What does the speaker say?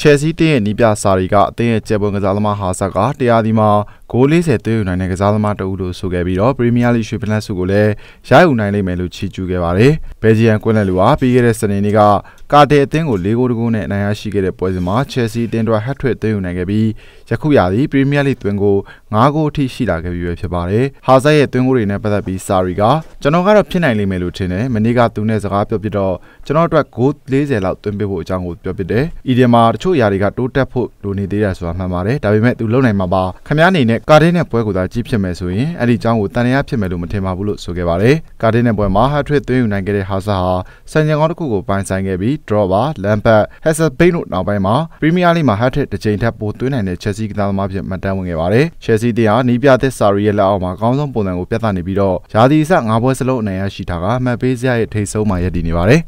ချယ်ဆီတင်းရဲ့နီးပြစာရီကအသင်းရဲ့ကျယ်ပွန်ကစားသမားဟာဆက်ကတရားဒီမှာဂိုး40သွင်းယူနိုင်တဲ့ကစားသမားတဦးလို့ဆိုခဲ့ပြီးတော့ပရီးမီးယားလိရွှေဖလန့်စုကိုလည်းရယူနိုင်လိမ့်မယ်လို့ချီးကျူးခဲ့ပါတယ်။ဘယ်လ်ဂျီယံကွင်းလက်လူဟာပြီးခဲ့တဲ့စနေနေ့ကကာတယ်အသင်းကို၄ဂိုးတကူနဲ့အနိုင်ရရှိခဲ့တဲ့ပွဲစဉ်မှာချယ်ဆီတင်းတို့ဟတ်ထရစ်သွင်းယူနိုင်ခဲ့ပြီးယခုရာသီပရီးမီးယားလိသွင်းကို၅ဂိုးအထိရှိလာခဲ့ပြီးပဲဖြစ်ပါတယ်။ဟာဆက်ရဲ့သွင်းဂိုးတွေနဲ့ပတ်သက်ပြီးစာရီကကျွန်တော်ကတော့ဖြစ်နိုင်လိမ့်မယ်လို့ထင်တယ်။မနေ့ကသူနဲ့စကားပြောပြတော့ကျွန်တော်အတွက်ဂိုး40လောက်သွင်းပေးဖို့အကြောင်းကိုပြောပြတယ်။ဤဒီမှာတချို့ချို့ຢာတွေကတိုးတက်ဖို့လိုနေသေးတယ်ဆိုတာမှန်ပါတယ်ဒါပေမဲ့သူလုံနိုင်မှာပါခမားအနေနဲ့ကာဒင်းနဲ့ပွဲကိုသာကြီးဖြစ်မယ်ဆိုရင်အဲ့ဒီအကြောင်းကိုတန်ရာဖြစ်မယ်လို့မထင်ပါဘူးလို့ဆိုခဲ့ပါတယ်ကာဒင်းနဲ့ပွဲမှာဟတ်ထရစ်သွင်းယူနိုင်ခဲ့တဲ့ဟာဆာဟာစံချိန်ကောင်းတစ်ခုကိုပိုင်ဆိုင်ခဲ့ပြီး draw ပါလမ်ပတ်ဟက်ဆယ်ဘိန်းတို့နောက်ပိုင်းမှာပရီးမီးယားလိမှာဟတ်ထရစ်တစ်ချိန်ထပ်ပိုသွင်းနိုင်တဲ့ချက်စီကစားသမားဖြစ်မှတ်တမ်းဝင်ခဲ့ပါတယ်ချက်စီတရားနီးပြသက်စာရီရဲ့လက်အောက်မှာအကောင်းဆုံးပုံစံကိုပြသနေပြီးတော့ရာသီအဆ၅ပွဲစလုံးအနိုင်ရရှိတာကမှတ်ပေးစရာရဲ့ထိပ်ဆုံးမှာရည်တည်နေပါတယ်